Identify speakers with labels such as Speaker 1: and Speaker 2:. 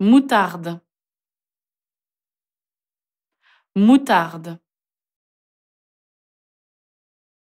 Speaker 1: moutarde moutarde